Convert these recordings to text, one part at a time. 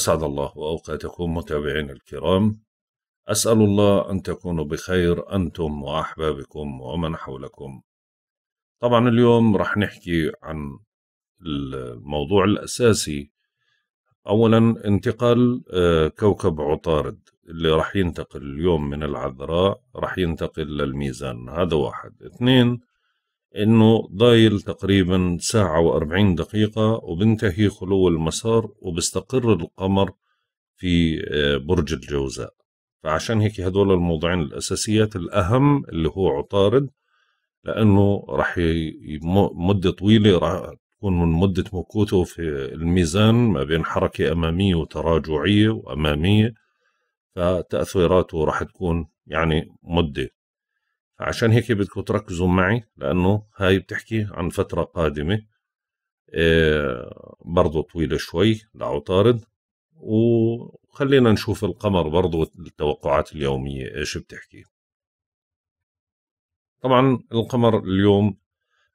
أسعد الله أوقاتكم متابعينا الكرام أسأل الله أن تكونوا بخير أنتم وأحبابكم ومن حولكم طبعا اليوم رح نحكي عن الموضوع الأساسي أولا انتقال آه، كوكب عطارد اللي رح ينتقل اليوم من العذراء رح ينتقل للميزان هذا واحد اثنين انه ضايل تقريبا ساعة واربعين دقيقة وبنتهي خلو المسار وبستقر القمر في آه، برج الجوزاء فعشان هيك هدول الموضوعين الاساسيات الاهم اللي هو عطارد لانه راح مدة طويلة راح تكون من مدة مكوته في الميزان ما بين حركة امامية وتراجعية وامامية فتأثيراته راح تكون يعني مدة عشان هيك بدكم تركزوا معي لأنه هاي بتحكي عن فترة قادمة إيه برضو طويلة شوي لعطارد وخلينا نشوف القمر برضو التوقعات اليومية إيش بتحكي طبعا القمر اليوم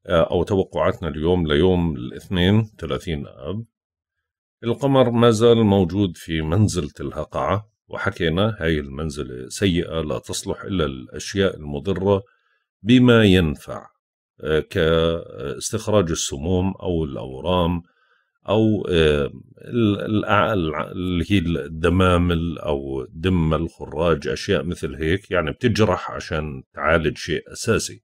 آه، أو توقعاتنا اليوم ليوم الاثنين 30 آب القمر ما زال موجود في منزلة الهقعة وحكينا هاي المنزلة سيئة لا تصلح إلا الأشياء المضرة بما ينفع آه، كاستخراج السموم أو الأورام أو آه، اللي هي الدمامل أو دم الخراج أشياء مثل هيك يعني بتجرح عشان تعالج شيء أساسي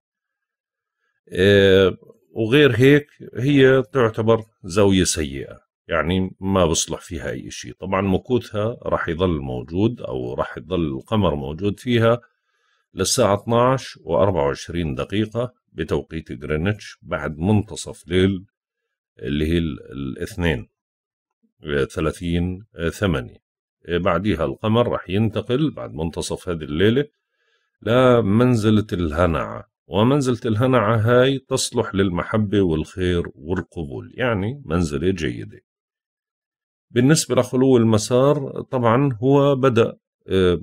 آه، وغير هيك هي تعتبر زاوية سيئة يعني ما بصلح فيها أي شيء طبعا مكوثها راح يظل موجود أو راح يظل القمر موجود فيها للساعة 12 و24 دقيقة بتوقيت جرينتش بعد منتصف ليل اللي هي الاثنين 30 ثمانية بعديها القمر راح ينتقل بعد منتصف هذه الليلة لمنزلة الهنعة ومنزلة الهنعة هاي تصلح للمحبة والخير والقبول يعني منزلة جيدة بالنسبه لخلو المسار طبعا هو بدا آه،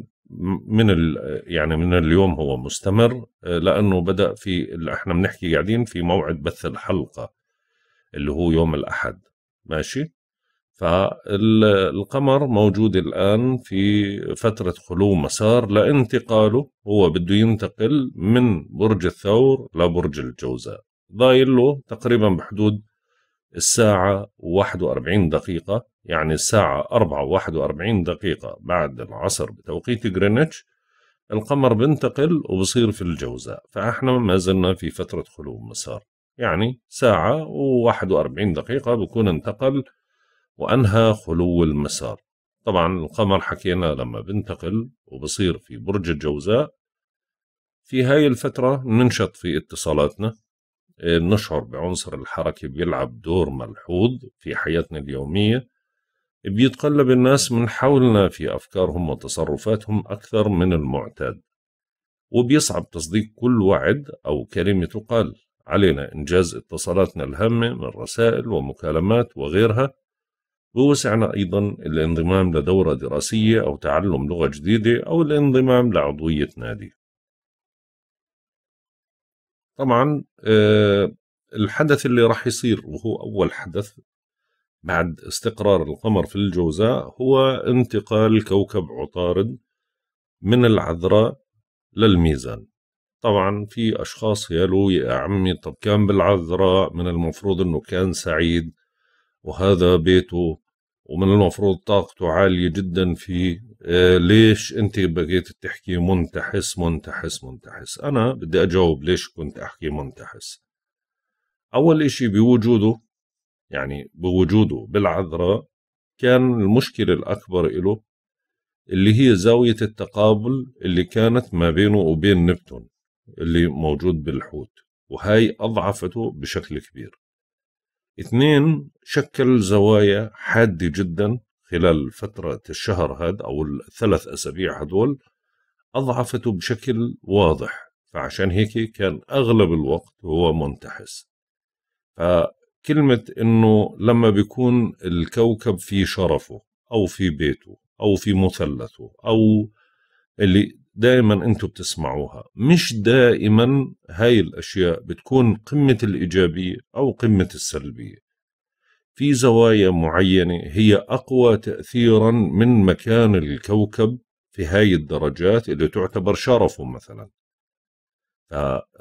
من يعني من اليوم هو مستمر آه، لانه بدا في احنا بنحكي قاعدين في موعد بث الحلقه اللي هو يوم الاحد ماشي فالقمر موجود الان في فتره خلو مسار لانتقاله هو بده ينتقل من برج الثور لبرج الجوزاء ضايل له تقريبا بحدود الساعة 41 دقيقة يعني الساعة 4 41 دقيقة بعد العصر بتوقيت جرينتش القمر بنتقل وبصير في الجوزاء فاحنا ما زلنا في فترة خلو مسار يعني ساعة و41 دقيقة بكون انتقل وأنهى خلو المسار طبعا القمر حكينا لما بنتقل وبصير في برج الجوزاء في هاي الفترة ننشط في اتصالاتنا بنشعر بعنصر الحركة بيلعب دور ملحوظ في حياتنا اليومية بيتقلب الناس من حولنا في أفكارهم وتصرفاتهم أكثر من المعتاد وبيصعب تصديق كل وعد أو كلمة تقال علينا إنجاز اتصالاتنا الهامة من رسائل ومكالمات وغيرها بوسعنا أيضا الانضمام لدورة دراسية أو تعلم لغة جديدة أو الانضمام لعضوية نادي طبعا آه، الحدث اللي راح يصير وهو أول حدث بعد استقرار القمر في الجوزاء هو انتقال كوكب عطارد من العذراء للميزان طبعا في أشخاص قالوا يا عمي طب كان بالعذراء من المفروض أنه كان سعيد وهذا بيته ومن المفروض طاقته عالية جدا في آه، ليش انت بقيت تحكي منتحس منتحس منتحس انا بدي اجاوب ليش كنت احكي منتحس اول اشي بوجوده يعني بوجوده بالعذراء كان المشكلة الأكبر إله اللي هي زاوية التقابل اللي كانت ما بينه وبين نبتون اللي موجود بالحوت وهاي أضعفته بشكل كبير اثنين شكل زوايا حادة جدا خلال فترة الشهر هذا أو الثلاث أسابيع هدول أضعفته بشكل واضح فعشان هيك كان أغلب الوقت هو منتحس فكلمة إنه لما بيكون الكوكب في شرفه أو في بيته أو في مثلثه أو اللي دائما انتم بتسمعوها مش دائما هاي الاشياء بتكون قمه الايجابيه او قمه السلبيه في زوايا معينة هي أقوى تأثيرا من مكان الكوكب في هاي الدرجات اللي تعتبر شرفه مثلا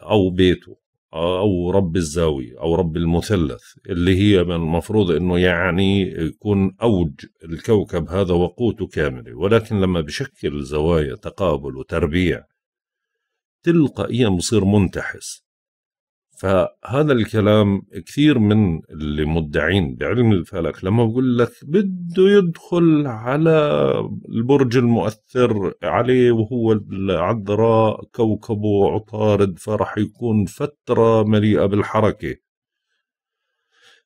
أو بيته أو رب الزاوية أو رب المثلث اللي هي من المفروض أنه يعني يكون أوج الكوكب هذا وقوته كاملة ولكن لما بشكل زوايا تقابل وتربيع تلقائيا بصير منتحس فهذا الكلام كثير من اللي مدعين بعلم الفلك لما بقول لك بده يدخل على البرج المؤثر عليه وهو العذراء كوكبه عطارد فرح يكون فترة مليئة بالحركة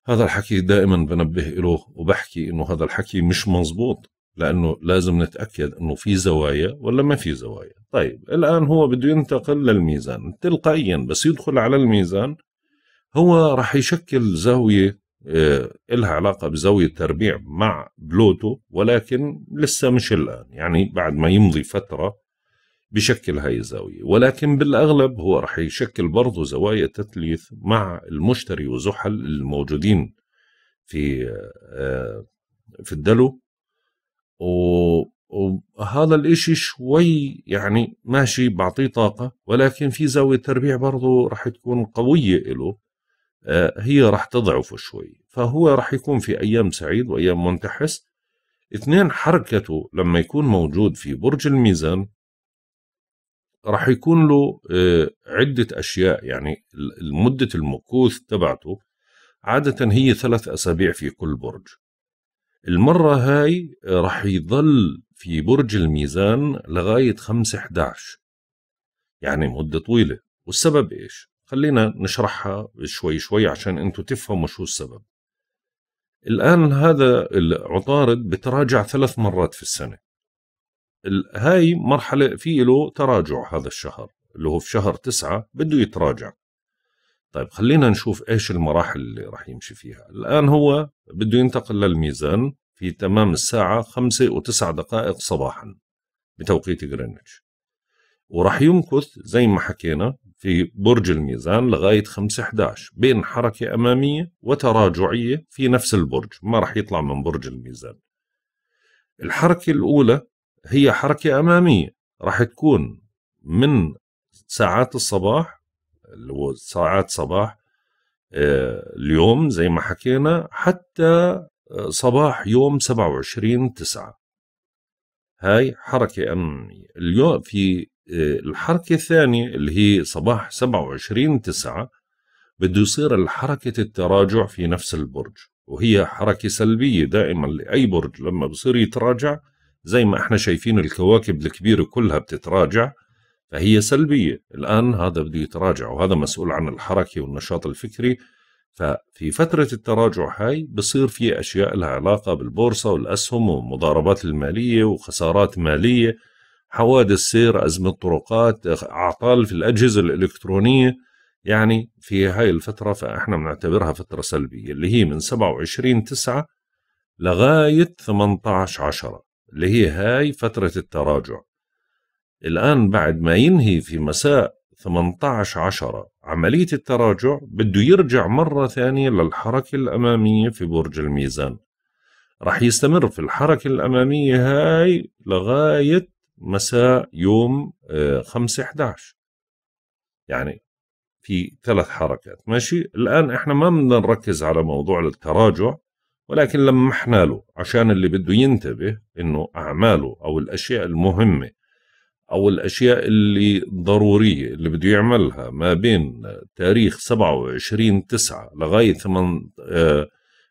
هذا الحكي دائما بنبه له وبحكي انه هذا الحكي مش مزبوط لانه لازم نتاكد انه في زوايا ولا ما في زوايا طيب الان هو بده ينتقل للميزان تلقائيا بس يدخل على الميزان هو راح يشكل زاويه آه، إلها علاقة بزاوية تربيع مع بلوتو ولكن لسه مش الآن يعني بعد ما يمضي فترة بشكل هاي الزاوية ولكن بالأغلب هو رح يشكل برضه زوايا تثليث مع المشتري وزحل الموجودين في آه، آه، في الدلو و... وهذا الإشي شوي يعني ماشي بعطيه طاقة ولكن في زاوية تربيع برضه راح تكون قوية له آه، هي راح تضعفه شوي فهو راح يكون في أيام سعيد وأيام منتحس اثنين حركته لما يكون موجود في برج الميزان راح يكون له آه، عدة أشياء يعني مدة المكوث تبعته عادة هي ثلاث أسابيع في كل برج المرة هاي رح يضل في برج الميزان لغاية 5 11 يعني مدة طويلة والسبب إيش؟ خلينا نشرحها شوي شوي عشان أنتم تفهموا شو السبب الآن هذا العطارد بتراجع ثلاث مرات في السنة هاي مرحلة في له تراجع هذا الشهر اللي هو في شهر تسعة بده يتراجع طيب خلينا نشوف ايش المراحل اللي راح يمشي فيها الان هو بده ينتقل للميزان في تمام الساعة خمسة وتسع دقائق صباحا بتوقيت غرينتش وراح يمكث زي ما حكينا في برج الميزان لغايه خمسة 5-11 بين حركة أمامية وتراجعية في نفس البرج ما راح يطلع من برج الميزان الحركة الأولى هي حركة أمامية راح تكون من ساعات الصباح ساعات صباح آه، اليوم زي ما حكينا حتى آه، صباح يوم 27 9 هاي حركة أمنية اليوم في آه، الحركة الثانية اللي هي صباح 27 9 بده يصير الحركة التراجع في نفس البرج وهي حركة سلبية دائما لأي برج لما بصير يتراجع زي ما احنا شايفين الكواكب الكبيرة كلها بتتراجع فهي سلبية الآن هذا بده يتراجع وهذا مسؤول عن الحركة والنشاط الفكري ففي فترة التراجع هاي بصير في أشياء لها علاقة بالبورصة والأسهم والمضاربات المالية وخسارات مالية حوادث سير أزمة طرقات أعطال في الأجهزة الإلكترونية يعني في هاي الفترة فإحنا بنعتبرها فترة سلبية اللي هي من 27 9 لغاية 18 10 اللي هي هاي فترة التراجع الآن بعد ما ينهي في مساء 18 عشرة عملية التراجع بده يرجع مرة ثانية للحركة الأمامية في برج الميزان راح يستمر في الحركة الأمامية هاي لغاية مساء يوم 5 آه، 11 يعني في ثلاث حركات ماشي الآن احنا ما بدنا نركز على موضوع التراجع ولكن لمحنا له عشان اللي بده ينتبه انه اعماله او الاشياء المهمه او الاشياء اللي ضروريه اللي بده يعملها ما بين تاريخ 27 9 لغايه 8 آه،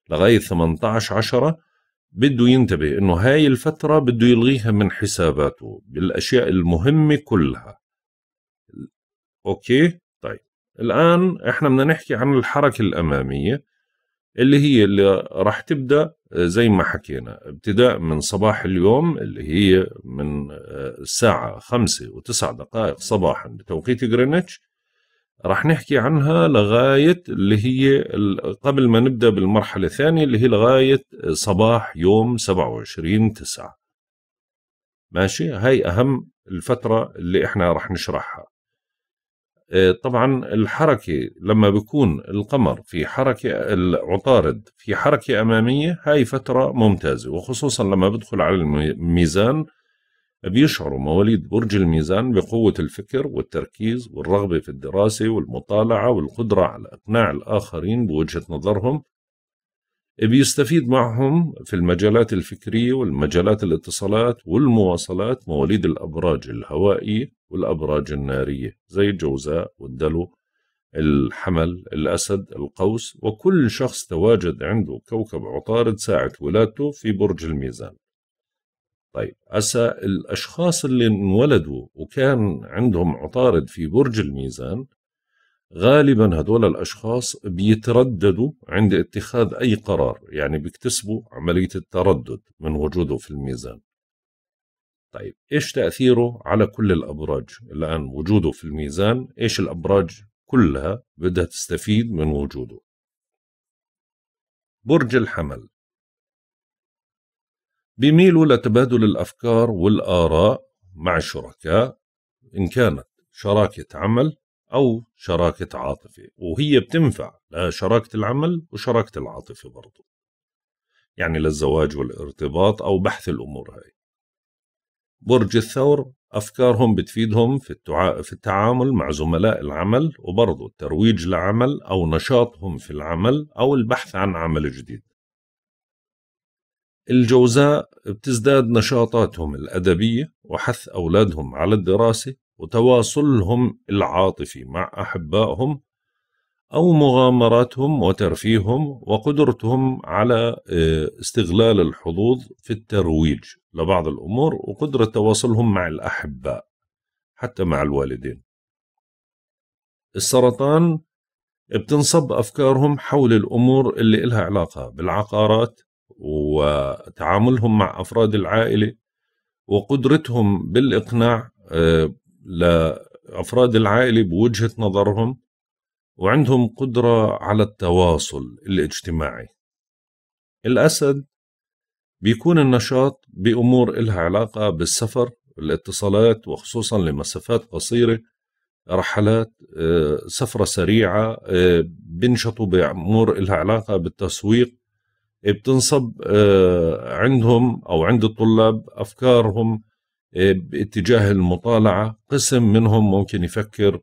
لغايه 18 10 بده ينتبه انه هاي الفتره بده يلغيها من حساباته بالاشياء المهمه كلها اوكي طيب الان احنا بدنا نحكي عن الحركه الاماميه اللي هي اللي راح تبدا آه، زي ما حكينا ابتداء من صباح اليوم اللي هي من آه، الساعه 5 و9 دقائق صباحا بتوقيت جرينتش راح نحكي عنها لغايه اللي هي قبل ما نبدا بالمرحله الثانيه اللي هي لغايه آه، صباح يوم 27 9 ماشي هاي اهم الفتره اللي احنا راح نشرحها طبعا الحركة لما بيكون القمر في حركة العطارد في حركة أمامية هاي فترة ممتازة وخصوصا لما بدخل على الميزان بيشعروا مواليد برج الميزان بقوة الفكر والتركيز والرغبة في الدراسة والمطالعة والقدرة على إقناع الآخرين بوجهة نظرهم بيستفيد معهم في المجالات الفكرية والمجالات الاتصالات والمواصلات مواليد الأبراج الهوائية والأبراج النارية زي الجوزاء والدلو الحمل الأسد القوس وكل شخص تواجد عنده كوكب عطارد ساعة ولادته في برج الميزان طيب أسا الأشخاص اللي انولدوا وكان عندهم عطارد في برج الميزان غالبا هذول الاشخاص بيترددوا عند اتخاذ اي قرار يعني بيكتسبوا عمليه التردد من وجوده في الميزان طيب ايش تاثيره على كل الابراج الان وجوده في الميزان ايش الابراج كلها بدها تستفيد من وجوده برج الحمل بيميلوا لتبادل الافكار والاراء مع الشركاء ان كانت شراكه عمل أو شراكة عاطفة وهي بتنفع لشراكة العمل وشراكة العاطفة برضو يعني للزواج والارتباط أو بحث الأمور هاي برج الثور أفكارهم بتفيدهم في, في التعامل مع زملاء العمل وبرضو الترويج لعمل أو نشاطهم في العمل أو البحث عن عمل جديد الجوزاء بتزداد نشاطاتهم الأدبية وحث أولادهم على الدراسة وتواصلهم العاطفي مع أحبائهم أو مغامراتهم وترفيههم وقدرتهم على آه، استغلال الحظوظ في الترويج لبعض الأمور وقدرة تواصلهم مع الأحباء حتى مع الوالدين السرطان بتنصب أفكارهم حول الأمور اللي إلها علاقة بالعقارات وتعاملهم مع أفراد العائلة وقدرتهم بالإقناع آه، لأفراد العائلة بوجهة نظرهم وعندهم قدرة على التواصل الاجتماعي الأسد بيكون النشاط بأمور إلها علاقة بالسفر الاتصالات وخصوصا لمسافات قصيرة رحلات آه، سفرة سريعة آه، بينشطوا بأمور إلها علاقة بالتسويق بتنصب آه، عندهم أو عند الطلاب أفكارهم باتجاه المطالعة قسم منهم ممكن يفكر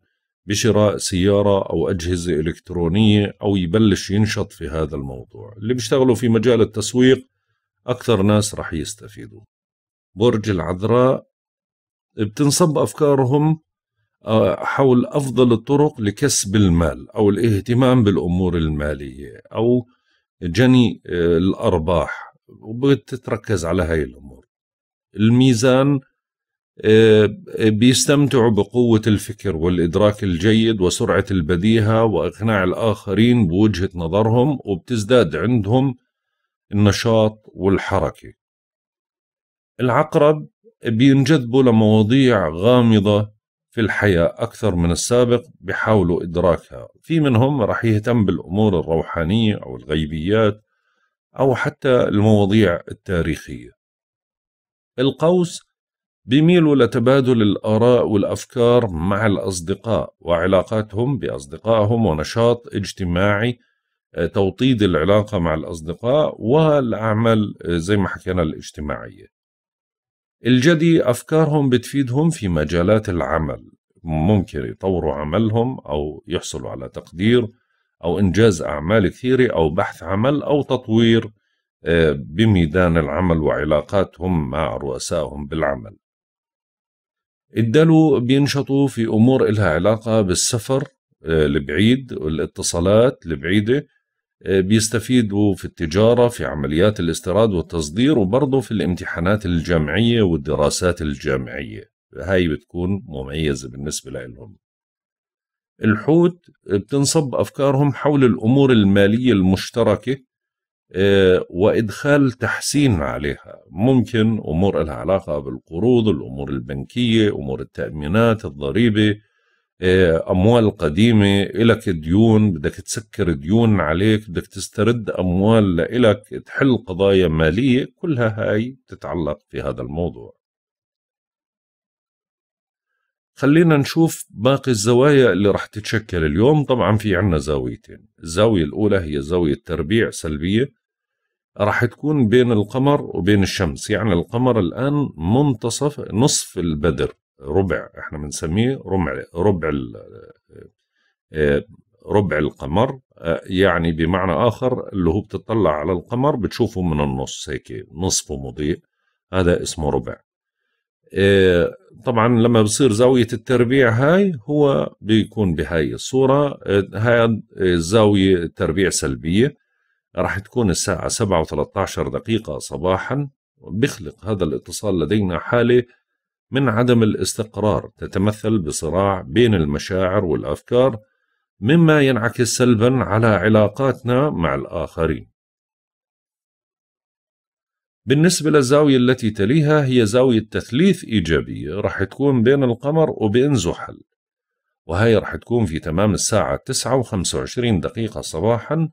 بشراء سيارة أو أجهزة إلكترونية أو يبلش ينشط في هذا الموضوع اللي بيشتغلوا في مجال التسويق أكثر ناس رح يستفيدوا برج العذراء بتنصب أفكارهم آه، حول أفضل الطرق لكسب المال أو الاهتمام بالأمور المالية أو جني آه، الأرباح وبتتركز على هاي الأمور الميزان آه، آه، بيستمتعوا بقوة الفكر والإدراك الجيد وسرعة البديهة وإقناع الآخرين بوجهة نظرهم وبتزداد عندهم النشاط والحركة العقرب بينجذبوا لمواضيع غامضة في الحياة أكثر من السابق بحاولوا إدراكها في منهم رح يهتم بالأمور الروحانية أو الغيبيات أو حتى المواضيع التاريخية القوس بيميلوا لتبادل الآراء والأفكار مع الأصدقاء وعلاقاتهم بأصدقائهم ونشاط اجتماعي آه، توطيد العلاقة مع الأصدقاء والأعمال آه، زي ما حكينا الاجتماعية الجدي أفكارهم بتفيدهم في مجالات العمل ممكن يطوروا عملهم أو يحصلوا على تقدير أو إنجاز أعمال كثيرة أو بحث عمل أو تطوير آه، بميدان العمل وعلاقاتهم مع رؤسائهم بالعمل الدلو بينشطوا في امور إلها علاقه بالسفر البعيد آه، والاتصالات البعيده آه، بيستفيدوا في التجاره في عمليات الاستيراد والتصدير وبرضه في الامتحانات الجامعيه والدراسات الجامعيه هاي بتكون مميزه بالنسبه لهم الحوت بتنصب افكارهم حول الامور الماليه المشتركه آه، وادخال تحسين عليها ممكن امور لها علاقه بالقروض الامور البنكيه امور التامينات الضريبه آه، اموال قديمه الك ديون بدك تسكر ديون عليك بدك تسترد اموال لإلك تحل قضايا ماليه كلها هاي بتتعلق في هذا الموضوع خلينا نشوف باقي الزوايا اللي رح تتشكل اليوم طبعا في عنا زاويتين الزاوية الأولى هي زاوية تربيع سلبية راح تكون بين القمر وبين الشمس يعني القمر الآن منتصف نصف البدر ربع احنا بنسميه ربع ربع آه، آه، ربع القمر آه، يعني بمعنى آخر اللي هو بتطلع على القمر بتشوفه من النص هيك نصفه مضيء هذا اسمه ربع طبعا لما بصير زاوية التربيع هاي هو بيكون بهاي الصورة هاي الزاوية تربيع سلبية راح تكون الساعة 7 و13 دقيقة صباحا بيخلق هذا الاتصال لدينا حالة من عدم الاستقرار تتمثل بصراع بين المشاعر والأفكار مما ينعكس سلبا على علاقاتنا مع الآخرين بالنسبة للزاوية التي تليها هي زاوية تثليث إيجابية راح تكون بين القمر وبين زحل وهي راح تكون في تمام الساعة 9 و25 دقيقة صباحا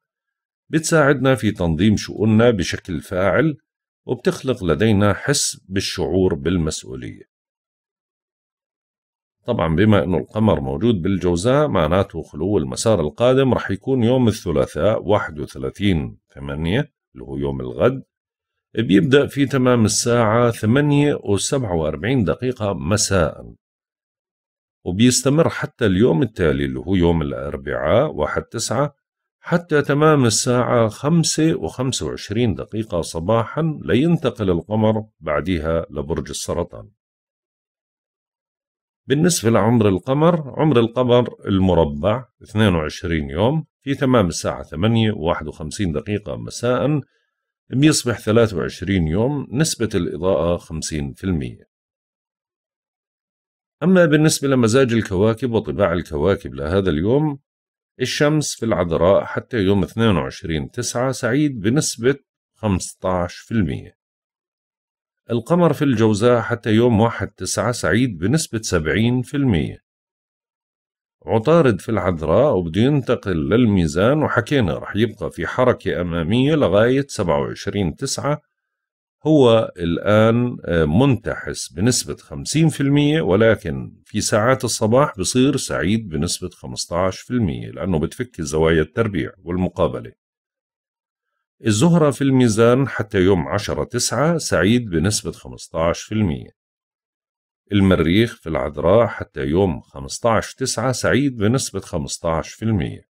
بتساعدنا في تنظيم شؤوننا بشكل فاعل وبتخلق لدينا حس بالشعور بالمسؤولية طبعا بما أنه القمر موجود بالجوزاء معناته خلو المسار القادم رح يكون يوم الثلاثاء 31 8 اللي هو يوم الغد بيبدأ في تمام الساعة 8 و47 دقيقة مساء وبيستمر حتى اليوم التالي اللي هو يوم الأربعاء 1 9 حتى تمام الساعة خمسة وخمسة وعشرين دقيقة صباحا لينتقل القمر بعدها لبرج السرطان بالنسبة لعمر القمر عمر القمر المربع 22 يوم في تمام الساعة 8 و51 دقيقة مساء بيصبح 23 يوم نسبة الإضاءة 50% أما بالنسبة لمزاج الكواكب وطباع الكواكب لهذا اليوم الشمس في العذراء حتى يوم 22 تسعة سعيد بنسبة 15% القمر في الجوزاء حتى يوم 1 تسعة سعيد بنسبة 70% عطارد في العذراء وبده ينتقل للميزان وحكينا رح يبقى في حركة أمامية لغاية 27 تسعة هو الآن آه، منتحس بنسبة 50% ولكن في ساعات الصباح بصير سعيد بنسبة 15% لأنه بتفك زوايا التربيع والمقابلة الزهرة في الميزان حتى يوم 10 9 سعيد بنسبة 15% المريخ في العذراء حتى يوم 15 9 سعيد بنسبة 15%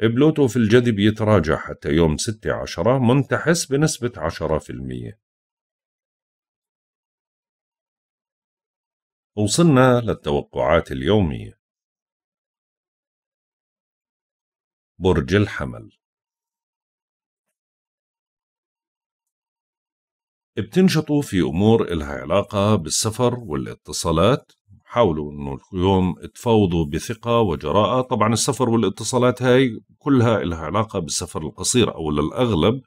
بلوتو في الجذب يتراجع حتى يوم 6 عشرة منتحس بنسبة 10% وصلنا للتوقعات اليومية برج الحمل بتنشطوا في أمور إلها علاقة بالسفر والاتصالات حاولوا انه اليوم تفاوضوا بثقه وجراءه طبعا السفر والاتصالات هاي كلها لها علاقه بالسفر القصير او للاغلب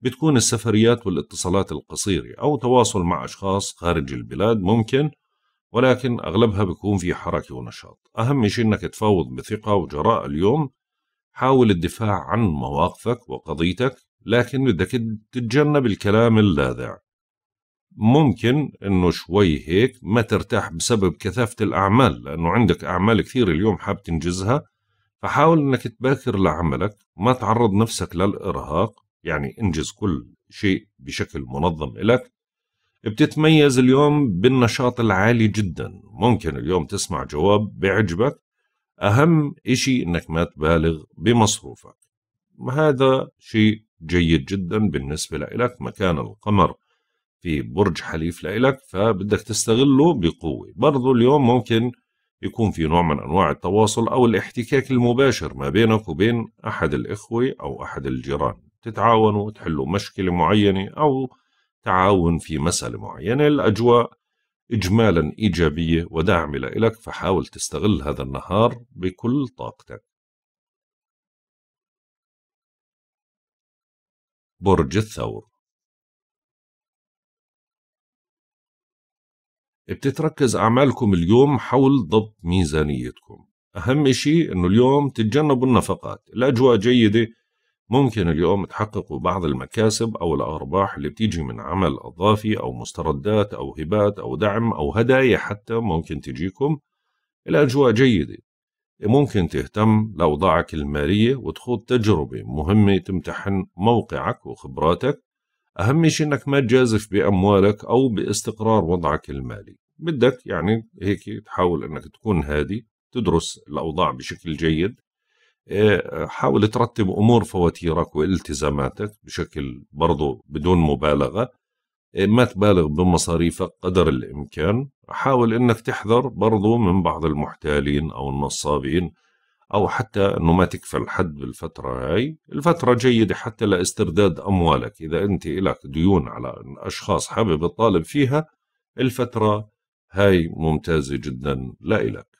بتكون السفريات والاتصالات القصيره او تواصل مع اشخاص خارج البلاد ممكن ولكن اغلبها بيكون في حركه ونشاط اهم شيء انك تفاوض بثقه وجراءه اليوم حاول الدفاع عن مواقفك وقضيتك لكن بدك تتجنب الكلام اللاذع ممكن انه شوي هيك ما ترتاح بسبب كثافه الاعمال لانه عندك اعمال كثير اليوم حاب تنجزها فحاول انك تباكر لعملك ما تعرض نفسك للارهاق يعني انجز كل شيء بشكل منظم لك بتتميز اليوم بالنشاط العالي جدا ممكن اليوم تسمع جواب بيعجبك أهم إشي إنك ما تبالغ بمصروفك هذا شيء جيد جدا بالنسبة لك مكان القمر في برج حليف لإلك فبدك تستغله بقوة برضو اليوم ممكن يكون في نوع من أنواع التواصل أو الاحتكاك المباشر ما بينك وبين أحد الإخوة أو أحد الجيران تتعاونوا تحلوا مشكلة معينة أو تعاون في مسألة معينة الأجواء إجمالا إيجابية وداعمة لإلك فحاول تستغل هذا النهار بكل طاقتك برج الثور بتتركز أعمالكم اليوم حول ضبط ميزانيتكم أهم شيء أنه اليوم تتجنبوا النفقات الأجواء جيدة ممكن اليوم تحققوا بعض المكاسب أو الأرباح اللي بتيجي من عمل أضافي أو مستردات أو هبات أو دعم أو هدايا حتى ممكن تجيكم الأجواء جيدة ممكن تهتم لأوضاعك المالية وتخوض تجربة مهمة تمتحن موقعك وخبراتك أهم شيء أنك ما تجازف بأموالك أو باستقرار وضعك المالي بدك يعني هيك تحاول أنك تكون هادي تدرس الأوضاع بشكل جيد آه، حاول ترتب أمور فواتيرك والتزاماتك بشكل برضو بدون مبالغة آه، ما تبالغ بمصاريفك قدر الإمكان حاول أنك تحذر برضو من بعض المحتالين أو النصابين أو حتى أنه ما تكفل حد بالفترة هاي الفترة جيدة حتى لاسترداد أموالك إذا أنت لك ديون على أشخاص حابب تطالب فيها الفترة هاي ممتازة جدا لإلك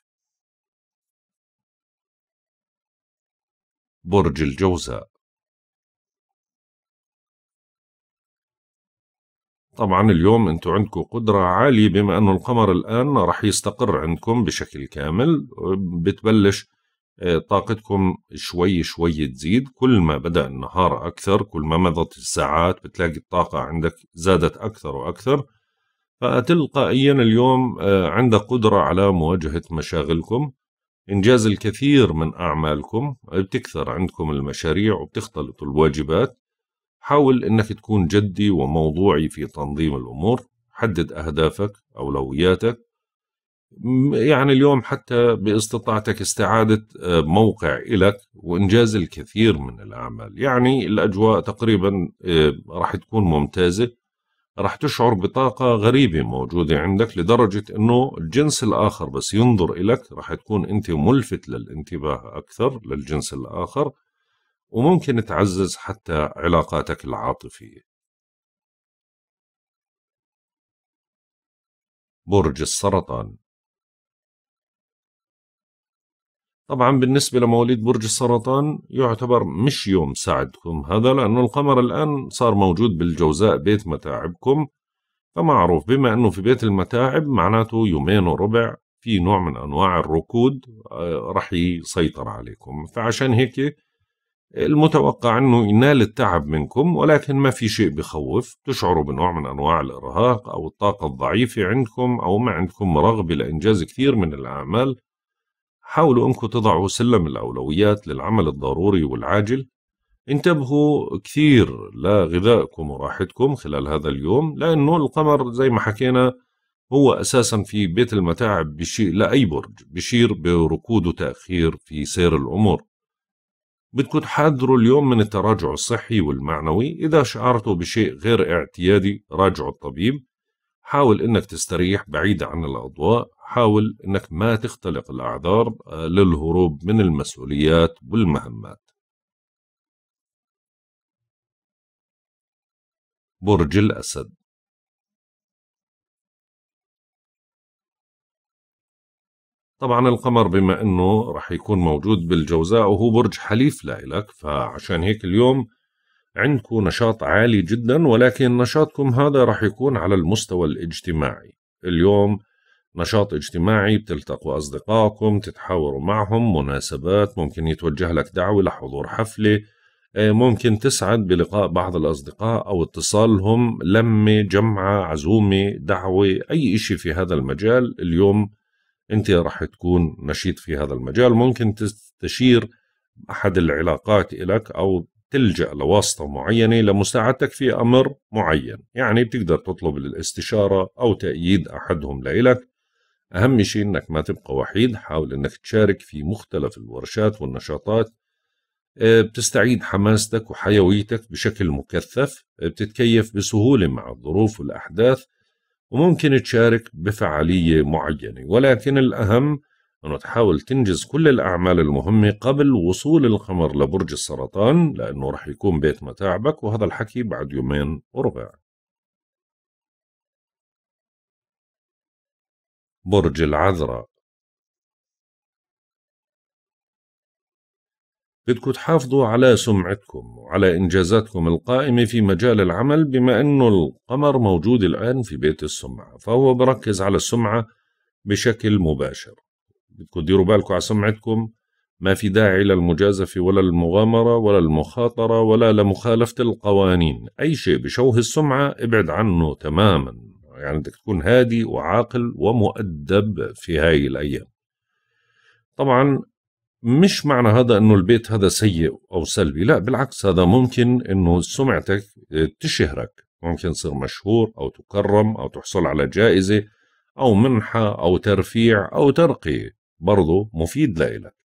برج الجوزاء طبعا اليوم انتم عندكم قدرة عالية بما انه القمر الان رح يستقر عندكم بشكل كامل بتبلش آه، طاقتكم شوي شوي تزيد كل ما بدأ النهار أكثر كل ما مضت الساعات بتلاقي الطاقة عندك زادت أكثر وأكثر فتلقائيا اليوم آه، عندك قدرة على مواجهة مشاغلكم إنجاز الكثير من أعمالكم آه، بتكثر عندكم المشاريع وبتختلط الواجبات حاول إنك تكون جدي وموضوعي في تنظيم الأمور حدد أهدافك أولوياتك يعني اليوم حتى باستطاعتك استعادة آه، موقع إلك وإنجاز الكثير من الأعمال يعني الأجواء تقريبا آه، راح تكون ممتازة راح تشعر بطاقة غريبة موجودة عندك لدرجة أنه الجنس الآخر بس ينظر إلك راح تكون أنت ملفت للانتباه أكثر للجنس الآخر وممكن تعزز حتى علاقاتك العاطفية برج السرطان طبعا بالنسبة لمواليد برج السرطان يعتبر مش يوم سعدكم هذا لأنه القمر الآن صار موجود بالجوزاء بيت متاعبكم فمعروف بما أنه في بيت المتاعب معناته يومين وربع في نوع من أنواع الركود آه، رح يسيطر عليكم فعشان هيك المتوقع أنه ينال التعب منكم ولكن ما في شيء بخوف تشعروا بنوع من أنواع الإرهاق أو الطاقة الضعيفة عندكم أو ما عندكم رغبة لإنجاز كثير من الأعمال حاولوا أنكم تضعوا سلم الأولويات للعمل الضروري والعاجل انتبهوا كثير لغذائكم وراحتكم خلال هذا اليوم لأنه القمر زي ما حكينا هو أساسا في بيت المتاعب بشيء لأي برج بشير بركود وتأخير في سير الأمور بدكم تحذروا اليوم من التراجع الصحي والمعنوي إذا شعرتوا بشيء غير اعتيادي راجعوا الطبيب حاول إنك تستريح بعيد عن الأضواء حاول أنك ما تختلق الأعذار آه، للهروب من المسؤوليات والمهمات برج الأسد طبعا القمر بما انه رح يكون موجود بالجوزاء وهو برج حليف لإلك فعشان هيك اليوم عندكم نشاط عالي جدا ولكن نشاطكم هذا رح يكون على المستوى الاجتماعي اليوم نشاط اجتماعي بتلتقوا أصدقائكم تتحاوروا معهم مناسبات ممكن يتوجه لك دعوة لحضور حفلة آه، ممكن تسعد بلقاء بعض الأصدقاء أو اتصالهم لمة جمعة عزومة دعوة أي إشي في هذا المجال اليوم أنت رح تكون نشيط في هذا المجال ممكن تستشير أحد العلاقات إلك أو تلجأ لواسطة معينة لمساعدتك في أمر معين يعني بتقدر تطلب الاستشارة أو تأييد أحدهم لإلك أهم شيء إنك ما تبقى وحيد حاول إنك تشارك في مختلف الورشات والنشاطات آه، بتستعيد حماستك وحيويتك بشكل مكثف آه، بتتكيف بسهولة مع الظروف والأحداث وممكن تشارك بفعالية معينة ولكن الأهم أنه تحاول تنجز كل الأعمال المهمة قبل وصول القمر لبرج السرطان لأنه رح يكون بيت متاعبك وهذا الحكي بعد يومين وربع برج العذراء بدكم تحافظوا على سمعتكم وعلى إنجازاتكم القائمة في مجال العمل بما أنه القمر موجود الآن في بيت السمعة فهو بركز على السمعة بشكل مباشر بدكم تديروا بالكم على سمعتكم ما في داعي للمجازفة ولا المغامرة ولا المخاطرة ولا لمخالفة القوانين أي شيء بشوه السمعة ابعد عنه تماما يعني بدك تكون هادي وعاقل ومؤدب في هاي الايام طبعا مش معنى هذا انه البيت هذا سيء او سلبي لا بالعكس هذا ممكن انه سمعتك تشهرك ممكن تصير مشهور او تكرم او تحصل على جائزه او منحه او ترفيع او ترقيه برضه مفيد لإلك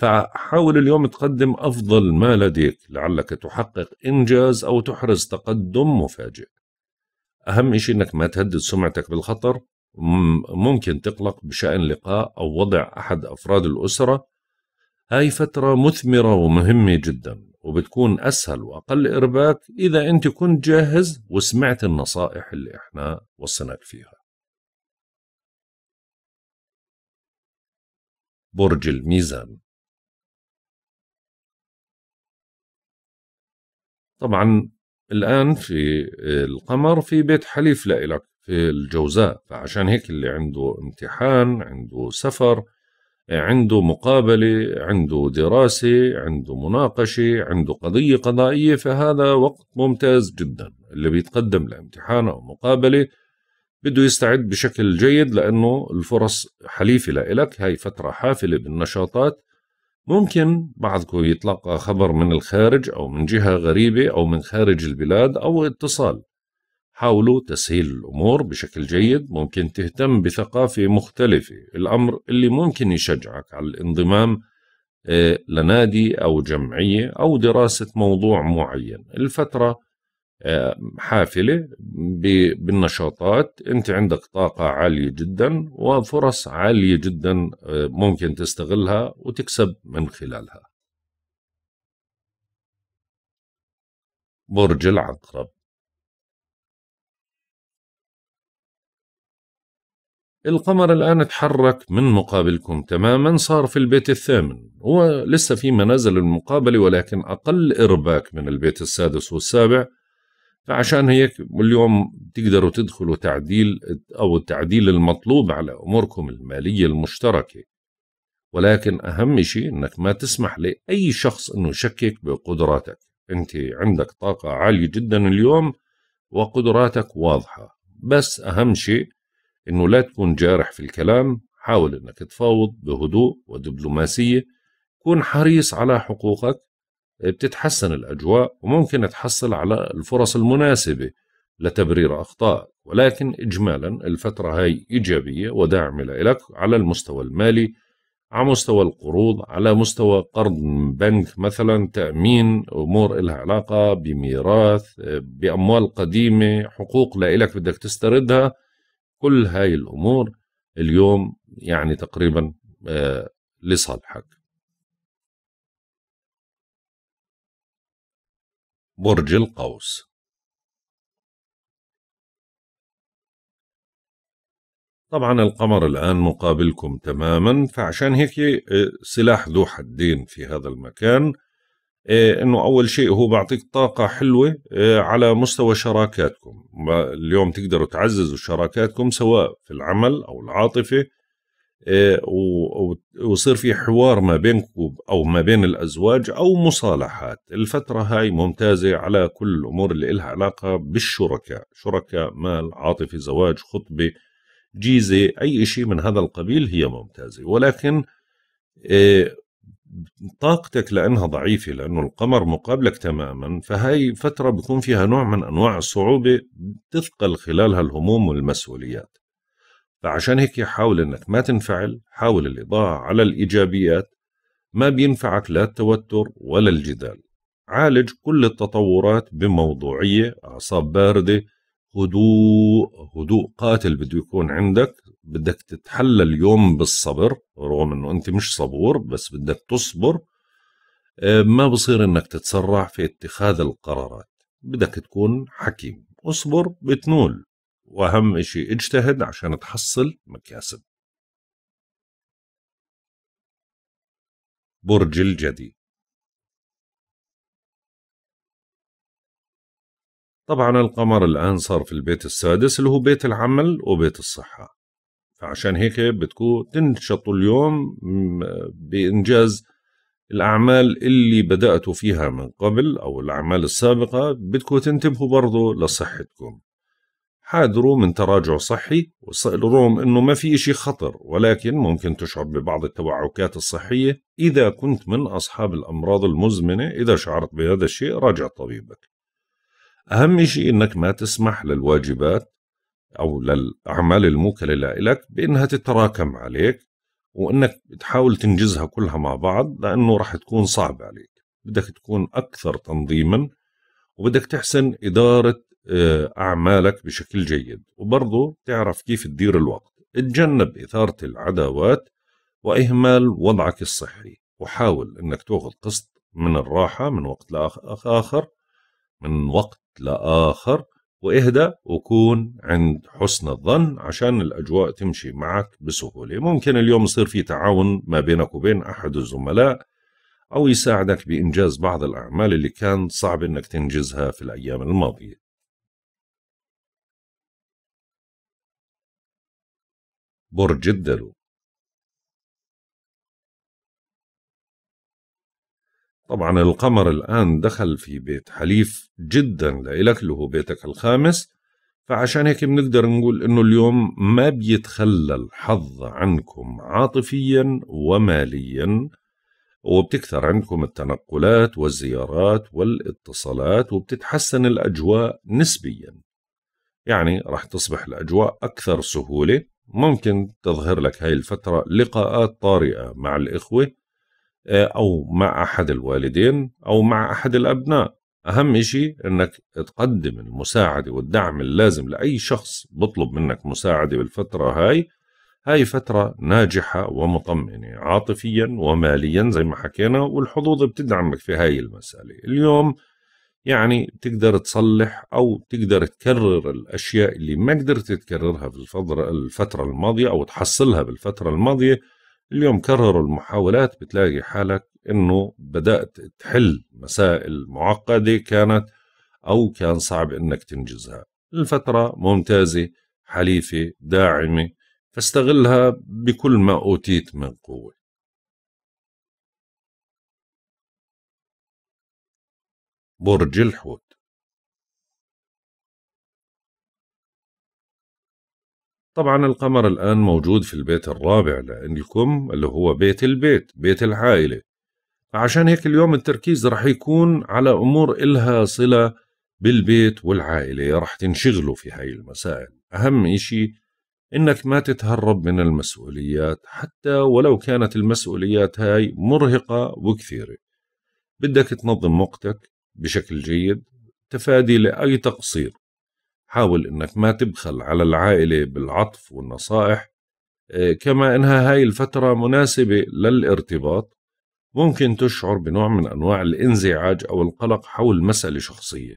فحاول اليوم تقدم افضل ما لديك لعلك تحقق انجاز او تحرز تقدم مفاجئ أهم شيء أنك ما تهدد سمعتك بالخطر ممكن تقلق بشأن لقاء أو وضع أحد أفراد الأسرة هاي فترة مثمرة ومهمة جدا وبتكون أسهل وأقل إرباك إذا أنت كنت جاهز وسمعت النصائح اللي إحنا وصلناك فيها برج الميزان طبعا الان في القمر في بيت حليف لإلك في الجوزاء فعشان هيك اللي عنده امتحان عنده سفر عنده مقابلة عنده دراسة عنده مناقشة عنده قضية قضائية فهذا وقت ممتاز جدا اللي بيتقدم لامتحان أو مقابلة بده يستعد بشكل جيد لأنه الفرص حليفة لإلك هاي فترة حافلة بالنشاطات ممكن بعضكم يتلقى خبر من الخارج أو من جهة غريبة أو من خارج البلاد أو اتصال حاولوا تسهيل الأمور بشكل جيد ممكن تهتم بثقافة مختلفة الأمر اللي ممكن يشجعك على الانضمام آه، لنادي أو جمعية أو دراسة موضوع معين الفترة حافله بالنشاطات انت عندك طاقه عاليه جدا وفرص عاليه جدا آه، ممكن تستغلها وتكسب من خلالها برج العقرب القمر الآن تحرك من مقابلكم تماما صار في البيت الثامن هو لسه في منازل المقابلة ولكن أقل إرباك من البيت السادس والسابع فعشان هيك اليوم تقدروا تدخلوا تعديل أو التعديل المطلوب على أموركم المالية المشتركة ولكن أهم شيء أنك ما تسمح لأي شخص أنه يشكك بقدراتك أنت عندك طاقة عالية جدا اليوم وقدراتك واضحة بس أهم شيء أنه لا تكون جارح في الكلام حاول أنك تفاوض بهدوء ودبلوماسية كن حريص على حقوقك بتتحسن الأجواء وممكن تحصل على الفرص المناسبة لتبرير أخطاء ولكن إجمالا الفترة هاي إيجابية وداعمة لك على المستوى المالي على مستوى القروض على مستوى قرض من بنك مثلا تأمين أمور إلها علاقة بميراث بأموال قديمة حقوق لإلك بدك تستردها كل هاي الأمور اليوم يعني تقريبا آه، لصالحك برج القوس طبعا القمر الآن مقابلكم تماما فعشان هيك آه، سلاح ذو حدين في هذا المكان آه، انه اول شيء هو بيعطيك طاقة حلوة آه، على مستوى شراكاتكم اليوم تقدروا تعززوا شراكاتكم سواء في العمل او العاطفة ويصير في حوار ما بينكم او ما بين الازواج او مصالحات الفتره هاي ممتازه على كل الامور اللي لها علاقه بالشركاء شركاء مال عاطفه زواج خطبه جيزه اي شيء من هذا القبيل هي ممتازه ولكن آه، طاقتك لانها ضعيفه لانه القمر مقابلك تماما فهي فتره بيكون فيها نوع من انواع الصعوبه بتثقل خلالها الهموم والمسؤوليات فعشان هيك حاول انك ما تنفعل حاول الاضاءة على الايجابيات ما بينفعك لا التوتر ولا الجدال عالج كل التطورات بموضوعية أعصاب باردة هدوء هدوء قاتل بده يكون عندك بدك تتحلى اليوم بالصبر رغم انه انت مش صبور بس بدك تصبر آه، ما بصير انك تتسرع في اتخاذ القرارات بدك تكون حكيم اصبر بتنول واهم شيء اجتهد عشان تحصل مكاسب برج الجدي طبعا القمر الآن صار في البيت السادس اللي هو بيت العمل وبيت الصحة فعشان هيك بتكون تنشطوا اليوم بإنجاز الأعمال اللي بدأتوا فيها من قبل أو الأعمال السابقة بدكم تنتبهوا برضه لصحتكم حاذروا من تراجع صحي رغم أنه ما في إشي خطر ولكن ممكن تشعر ببعض التوعكات الصحية إذا كنت من أصحاب الأمراض المزمنة إذا شعرت بهذا الشيء راجع طبيبك أهم إشي أنك ما تسمح للواجبات أو للأعمال الموكلة لإلك بأنها تتراكم عليك وأنك تحاول تنجزها كلها مع بعض لأنه راح تكون صعبة عليك بدك تكون أكثر تنظيما وبدك تحسن إدارة آه، أعمالك بشكل جيد وبرضه تعرف كيف تدير الوقت اتجنب إثارة العداوات وإهمال وضعك الصحي وحاول أنك تأخذ قسط من الراحة من وقت لآخر من وقت لآخر واهدى وكون عند حسن الظن عشان الأجواء تمشي معك بسهولة ممكن اليوم يصير في تعاون ما بينك وبين أحد الزملاء أو يساعدك بإنجاز بعض الأعمال اللي كان صعب أنك تنجزها في الأيام الماضية برج الدلو طبعا القمر الآن دخل في بيت حليف جدا لإلك اللي هو بيتك الخامس فعشان هيك بنقدر نقول إنه اليوم ما بيتخلى الحظ عنكم عاطفيا وماليا وبتكثر عندكم التنقلات والزيارات والاتصالات وبتتحسن الأجواء نسبيا يعني راح تصبح الأجواء أكثر سهولة ممكن تظهر لك هاي الفترة لقاءات طارئة مع الإخوة آه، أو مع أحد الوالدين أو مع أحد الأبناء أهم شيء أنك تقدم المساعدة والدعم اللازم لأي شخص بطلب منك مساعدة بالفترة هاي هاي فترة ناجحة ومطمئنة عاطفيا وماليا زي ما حكينا والحظوظ بتدعمك في هاي المسألة اليوم يعني تقدر تصلح أو تقدر تكرر الأشياء اللي ما قدرت تكررها في الفترة الماضية أو تحصلها بالفترة الماضية اليوم كرروا المحاولات بتلاقي حالك أنه بدأت تحل مسائل معقدة كانت أو كان صعب أنك تنجزها الفترة ممتازة حليفة داعمة فاستغلها بكل ما أوتيت من قوة برج الحوت طبعا القمر الآن موجود في البيت الرابع لأنكم اللي هو بيت البيت بيت العائلة فعشان هيك اليوم التركيز رح يكون على أمور إلها صلة بالبيت والعائلة رح تنشغلوا في هاي المسائل أهم إشي إنك ما تتهرب من المسؤوليات حتى ولو كانت المسؤوليات هاي مرهقة وكثيرة بدك تنظم وقتك بشكل جيد تفادي لأي تقصير حاول أنك ما تبخل على العائلة بالعطف والنصائح آه، كما أنها هاي الفترة مناسبة للارتباط ممكن تشعر بنوع من أنواع الانزعاج أو القلق حول مسألة شخصية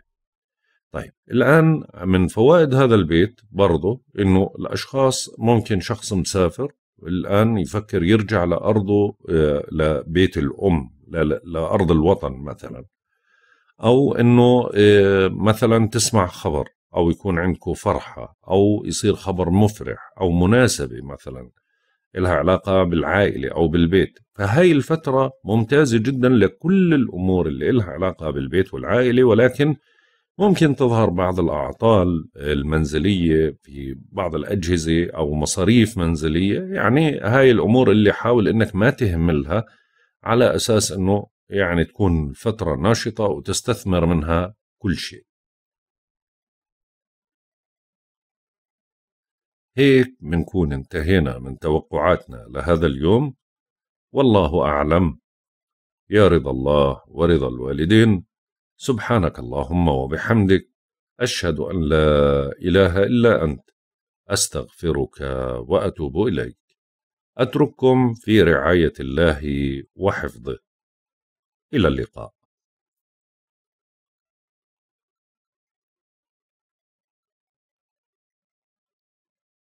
طيب الآن من فوائد هذا البيت برضه أنه الأشخاص ممكن شخص مسافر الآن يفكر يرجع لأرضه آه، لبيت الأم لأرض الوطن مثلاً او انه آه، مثلا تسمع خبر او يكون عندكم فرحه او يصير خبر مفرح او مناسبه مثلا لها علاقه بالعائله او بالبيت فهي الفتره ممتازه جدا لكل الامور اللي لها علاقه بالبيت والعائله ولكن ممكن تظهر بعض الاعطال المنزليه في بعض الاجهزه او مصاريف منزليه يعني هاي الامور اللي حاول انك ما تهملها على اساس انه يعني تكون فترة ناشطة وتستثمر منها كل شيء هيك بنكون انتهينا من توقعاتنا لهذا اليوم والله أعلم يا رضا الله ورضا الوالدين سبحانك اللهم وبحمدك أشهد أن لا إله إلا أنت أستغفرك وأتوب إليك أترككم في رعاية الله وحفظه إلى اللقاء